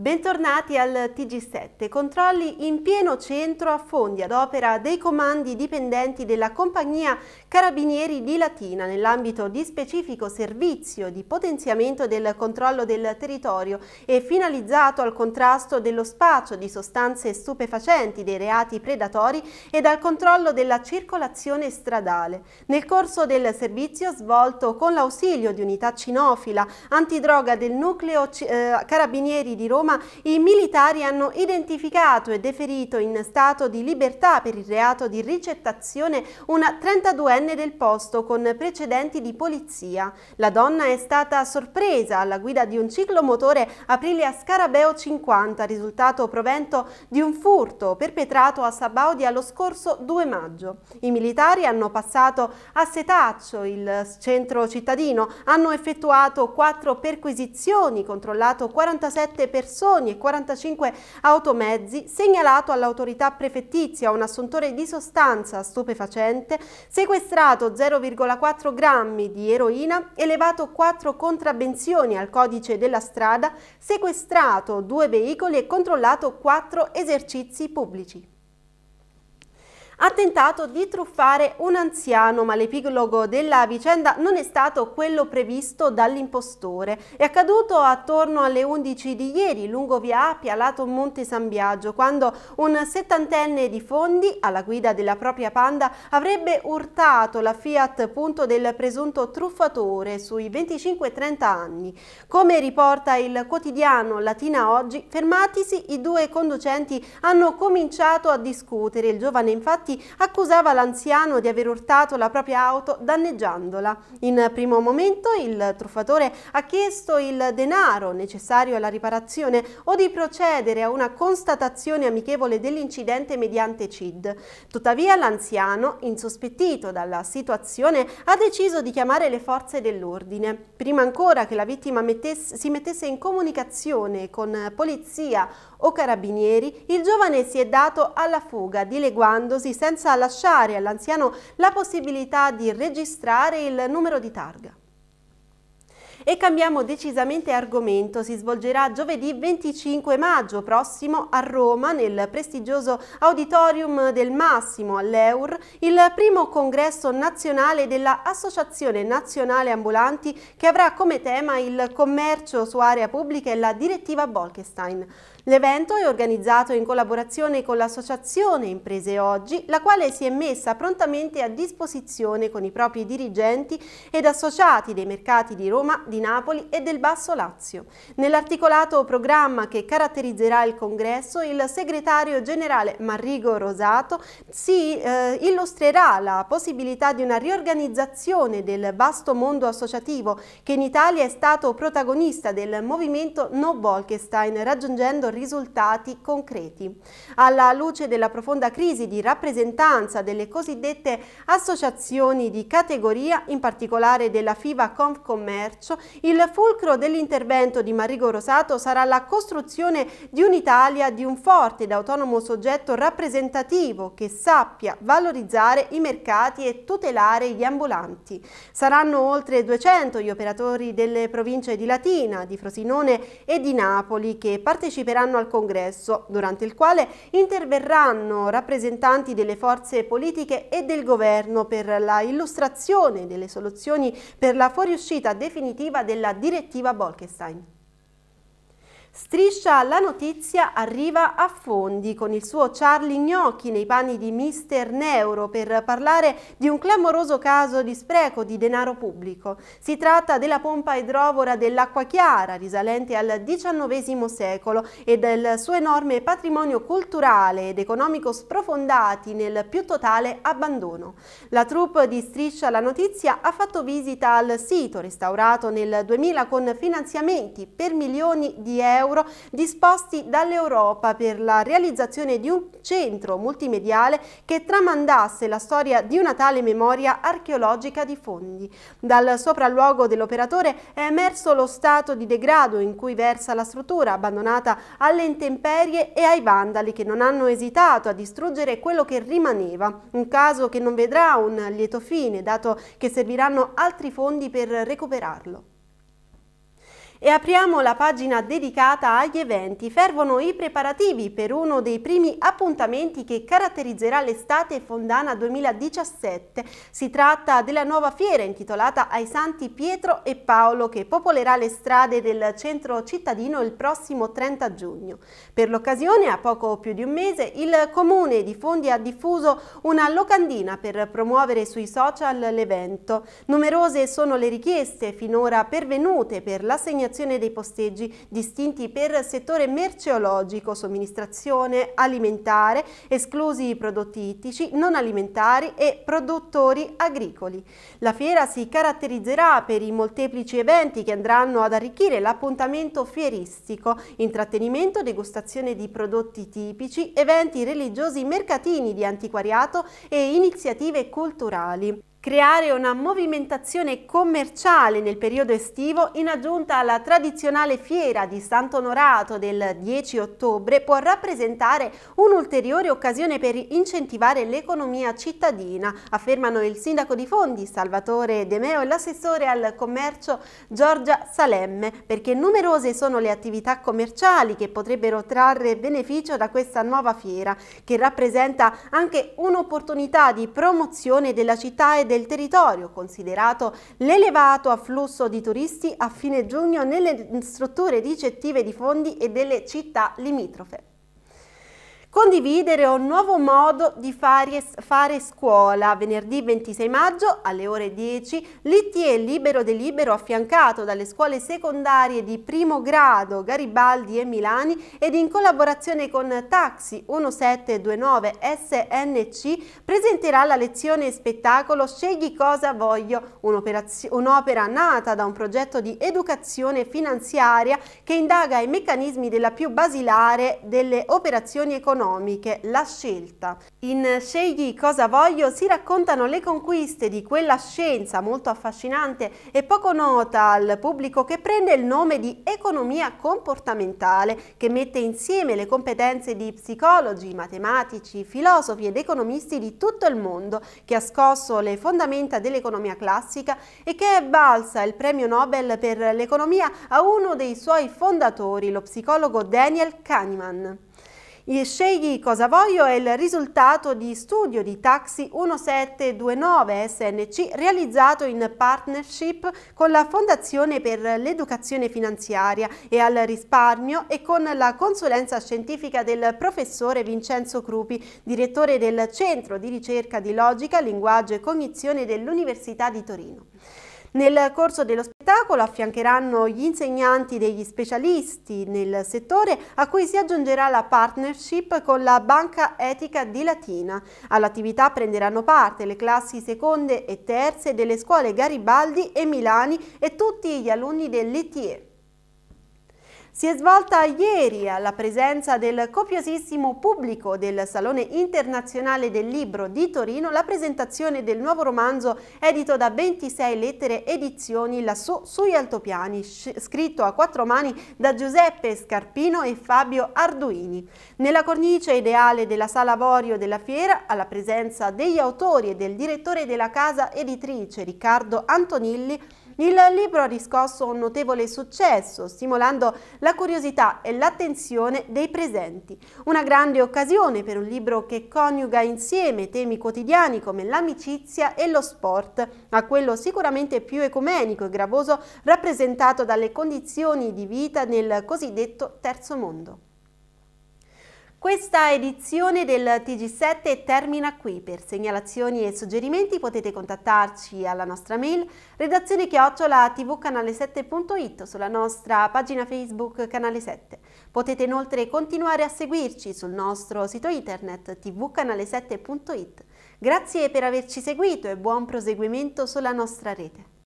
Bentornati al TG7. Controlli in pieno centro a fondi ad opera dei comandi dipendenti della compagnia Carabinieri di Latina nell'ambito di specifico servizio di potenziamento del controllo del territorio e finalizzato al contrasto dello spaccio di sostanze stupefacenti, dei reati predatori e al controllo della circolazione stradale. Nel corso del servizio svolto con l'ausilio di unità cinofila antidroga del nucleo eh, Carabinieri di Roma Roma, i militari hanno identificato e deferito in stato di libertà per il reato di ricettazione una 32enne del posto con precedenti di polizia. La donna è stata sorpresa alla guida di un ciclomotore Aprilia Scarabeo 50, risultato provento di un furto perpetrato a Sabaudia lo scorso 2 maggio. I militari hanno passato a Setaccio, il centro cittadino, hanno effettuato quattro perquisizioni, controllato 47 persone persone e 45 automezzi, segnalato all'autorità prefettizia un assuntore di sostanza stupefacente, sequestrato 0,4 grammi di eroina, elevato 4 contrabbenzioni al codice della strada, sequestrato due veicoli e controllato 4 esercizi pubblici ha tentato di truffare un anziano, ma l'epilogo della vicenda non è stato quello previsto dall'impostore. È accaduto attorno alle 11 di ieri lungo via Appia, lato Monte San Biagio, quando un settantenne di Fondi, alla guida della propria Panda, avrebbe urtato la Fiat Punto del presunto truffatore sui 25-30 anni. Come riporta il quotidiano Latina Oggi, fermatisi i due conducenti hanno cominciato a discutere. Il giovane infatti Infatti accusava l'anziano di aver urtato la propria auto danneggiandola. In primo momento il truffatore ha chiesto il denaro necessario alla riparazione o di procedere a una constatazione amichevole dell'incidente mediante CID. Tuttavia l'anziano, insospettito dalla situazione, ha deciso di chiamare le forze dell'ordine. Prima ancora che la vittima mettesse, si mettesse in comunicazione con polizia o carabinieri, il giovane si è dato alla fuga, dileguandosi senza lasciare all'anziano la possibilità di registrare il numero di targa. E cambiamo decisamente argomento, si svolgerà giovedì 25 maggio prossimo a Roma nel prestigioso auditorium del Massimo all'EUR il primo congresso nazionale dell'Associazione Nazionale Ambulanti che avrà come tema il commercio su area pubblica e la direttiva Bolkestein. L'evento è organizzato in collaborazione con l'associazione Imprese Oggi, la quale si è messa prontamente a disposizione con i propri dirigenti ed associati dei mercati di Roma, di Napoli e del Basso Lazio. Nell'articolato programma che caratterizzerà il congresso, il segretario generale Marrigo Rosato si eh, illustrerà la possibilità di una riorganizzazione del vasto mondo associativo che in Italia è stato protagonista del movimento No Bolkestein, raggiungendo risultati concreti. Alla luce della profonda crisi di rappresentanza delle cosiddette associazioni di categoria, in particolare della FIVA Confcommercio, il fulcro dell'intervento di Marigo Rosato sarà la costruzione di un'Italia di un forte ed autonomo soggetto rappresentativo che sappia valorizzare i mercati e tutelare gli ambulanti. Saranno oltre 200 gli operatori delle province di Latina, di Frosinone e di Napoli che parteciperanno al congresso, durante il quale interverranno rappresentanti delle forze politiche e del governo per la illustrazione delle soluzioni per la fuoriuscita definitiva della direttiva Bolkestein. Striscia la notizia arriva a Fondi con il suo Charlie Gnocchi nei panni di Mister Neuro per parlare di un clamoroso caso di spreco di denaro pubblico. Si tratta della pompa idrovora dell'acqua chiara risalente al XIX secolo e del suo enorme patrimonio culturale ed economico sprofondati nel più totale abbandono. La troupe di Striscia la notizia ha fatto visita al sito restaurato nel 2000 con finanziamenti per milioni di euro euro disposti dall'Europa per la realizzazione di un centro multimediale che tramandasse la storia di una tale memoria archeologica di Fondi. Dal sopralluogo dell'operatore è emerso lo stato di degrado in cui versa la struttura, abbandonata alle intemperie e ai vandali che non hanno esitato a distruggere quello che rimaneva. Un caso che non vedrà un lieto fine, dato che serviranno altri fondi per recuperarlo. E apriamo la pagina dedicata agli eventi. Fervono i preparativi per uno dei primi appuntamenti che caratterizzerà l'estate fondana 2017. Si tratta della nuova fiera intitolata ai Santi Pietro e Paolo che popolerà le strade del centro cittadino il prossimo 30 giugno. Per l'occasione, a poco più di un mese, il comune di Fondi ha diffuso una locandina per promuovere sui social l'evento. Numerose sono le richieste finora pervenute per l'assegnazione delineazione dei posteggi distinti per settore merceologico, somministrazione, alimentare, esclusi i prodotti ittici, non alimentari e produttori agricoli. La fiera si caratterizzerà per i molteplici eventi che andranno ad arricchire l'appuntamento fieristico, intrattenimento, degustazione di prodotti tipici, eventi religiosi, mercatini di antiquariato e iniziative culturali creare una movimentazione commerciale nel periodo estivo in aggiunta alla tradizionale fiera di Sant'Onorato del 10 ottobre può rappresentare un'ulteriore occasione per incentivare l'economia cittadina, affermano il sindaco di Fondi Salvatore De Meo e l'assessore al commercio Giorgia Salemme, perché numerose sono le attività commerciali che potrebbero trarre beneficio da questa nuova fiera, che rappresenta anche un'opportunità di promozione della città e del del territorio, considerato l'elevato afflusso di turisti a fine giugno nelle strutture ricettive di fondi e delle città limitrofe condividere un nuovo modo di fare, fare, scuola. Venerdì 26 maggio alle ore 10 l'ITE Libero Delibero affiancato dalle scuole secondarie di primo grado Garibaldi e Milani ed in collaborazione con Taxi 1729 SNC presenterà la lezione spettacolo Scegli cosa voglio, un'opera un nata da un progetto di educazione finanziaria che indaga i meccanismi della più basilare delle operazioni economiche economiche, la scelta. In Scegli cosa voglio si raccontano le conquiste di quella scienza molto affascinante e poco nota al pubblico che prende il nome di economia comportamentale, che mette insieme le competenze di psicologi, matematici, filosofi ed economisti di tutto il mondo, che ha scosso le fondamenta dell'economia classica e che è balsa il premio Nobel per l'economia a uno dei suoi fondatori, lo psicologo Daniel Kahneman. Il Scegli cosa voglio è il risultato di studio di Taxi 1729 SNC realizzato in partnership con la Fondazione per l'Educazione Finanziaria e al Risparmio e con la consulenza scientifica del professore Vincenzo Crupi, direttore del Centro di Ricerca di Logica, Linguaggio e Cognizione dell'Università di Torino. Nel corso dello spettacolo affiancheranno gli insegnanti degli specialisti nel settore a cui si aggiungerà la partnership con la Banca Etica di Latina. All'attività prenderanno parte le classi seconde e terze delle scuole Garibaldi e Milani e tutti gli alunni dell'ITE. Si è svolta ieri alla presenza del copiosissimo pubblico del Salone Internazionale del Libro di Torino la presentazione del nuovo romanzo edito da 26 lettere edizioni Lassù sui altopiani, scritto a quattro mani da Giuseppe Scarpino e Fabio Arduini. Nella cornice ideale della Sala Vorio della Fiera, alla presenza degli autori e del direttore della casa editrice Riccardo Antonilli, il libro ha riscosso un notevole successo, stimolando la curiosità e l'attenzione dei presenti. Una grande occasione per un libro che coniuga insieme temi quotidiani come l'amicizia e lo sport a quello sicuramente più ecumenico e gravoso rappresentato dalle condizioni di vita nel cosiddetto terzo mondo. Questa edizione del TG7 termina qui. Per segnalazioni e suggerimenti potete contattarci alla nostra mail redazione chiocciola tvcanale7.it sulla nostra pagina Facebook Canale 7. Potete inoltre continuare a seguirci sul nostro sito internet tvcanale7.it. Grazie per averci seguito e buon proseguimento sulla nostra rete.